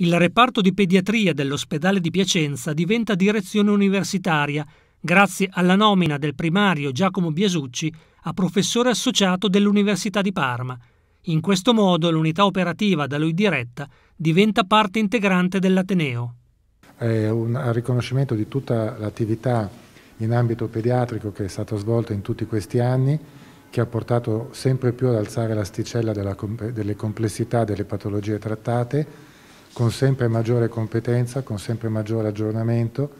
Il reparto di pediatria dell'ospedale di Piacenza diventa direzione universitaria grazie alla nomina del primario Giacomo Biasucci a professore associato dell'Università di Parma. In questo modo l'unità operativa da lui diretta diventa parte integrante dell'Ateneo. È un riconoscimento di tutta l'attività in ambito pediatrico che è stata svolta in tutti questi anni, che ha portato sempre più ad alzare l'asticella delle complessità delle patologie trattate con sempre maggiore competenza, con sempre maggiore aggiornamento,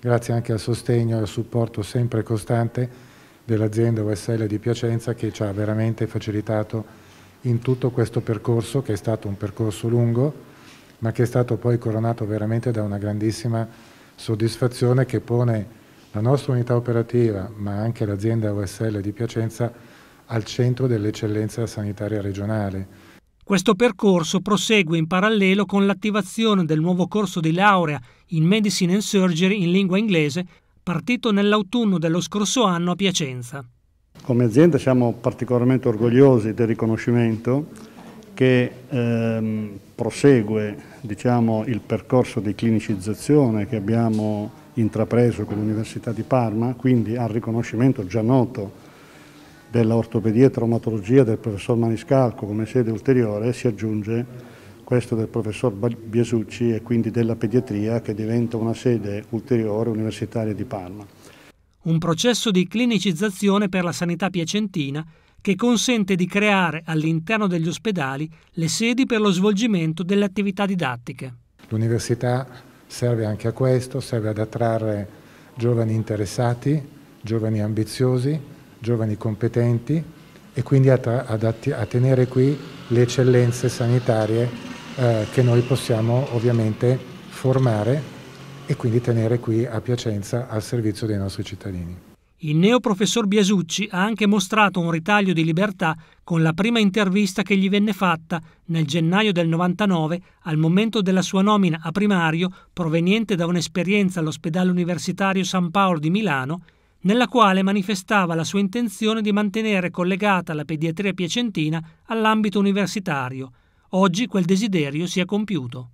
grazie anche al sostegno e al supporto sempre costante dell'azienda USL di Piacenza che ci ha veramente facilitato in tutto questo percorso, che è stato un percorso lungo, ma che è stato poi coronato veramente da una grandissima soddisfazione che pone la nostra unità operativa, ma anche l'azienda USL di Piacenza, al centro dell'eccellenza sanitaria regionale questo percorso prosegue in parallelo con l'attivazione del nuovo corso di laurea in Medicine and Surgery in lingua inglese, partito nell'autunno dello scorso anno a Piacenza. Come azienda siamo particolarmente orgogliosi del riconoscimento che ehm, prosegue diciamo, il percorso di clinicizzazione che abbiamo intrapreso con l'Università di Parma, quindi al riconoscimento già noto dell'ortopedia e traumatologia del professor Maniscalco come sede ulteriore si aggiunge questo del professor Biesucci e quindi della pediatria che diventa una sede ulteriore universitaria di Parma. Un processo di clinicizzazione per la sanità piacentina che consente di creare all'interno degli ospedali le sedi per lo svolgimento delle attività didattiche. L'università serve anche a questo, serve ad attrarre giovani interessati, giovani ambiziosi, giovani competenti e quindi a, adatti, a tenere qui le eccellenze sanitarie eh, che noi possiamo ovviamente formare e quindi tenere qui a Piacenza al servizio dei nostri cittadini. Il neoprofessor Biasucci ha anche mostrato un ritaglio di libertà con la prima intervista che gli venne fatta nel gennaio del 99 al momento della sua nomina a primario proveniente da un'esperienza all'ospedale universitario San Paolo di Milano nella quale manifestava la sua intenzione di mantenere collegata la pediatria piacentina all'ambito universitario. Oggi quel desiderio si è compiuto.